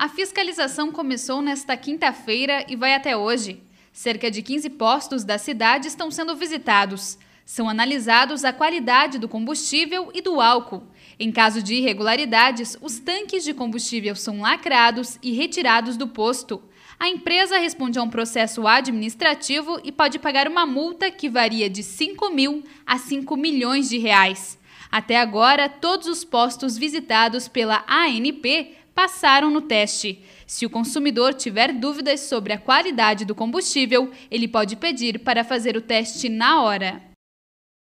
A fiscalização começou nesta quinta-feira e vai até hoje. Cerca de 15 postos da cidade estão sendo visitados. São analisados a qualidade do combustível e do álcool. Em caso de irregularidades, os tanques de combustível são lacrados e retirados do posto. A empresa responde a um processo administrativo e pode pagar uma multa que varia de 5 mil a 5 milhões de reais. Até agora, todos os postos visitados pela ANP passaram no teste. Se o consumidor tiver dúvidas sobre a qualidade do combustível, ele pode pedir para fazer o teste na hora.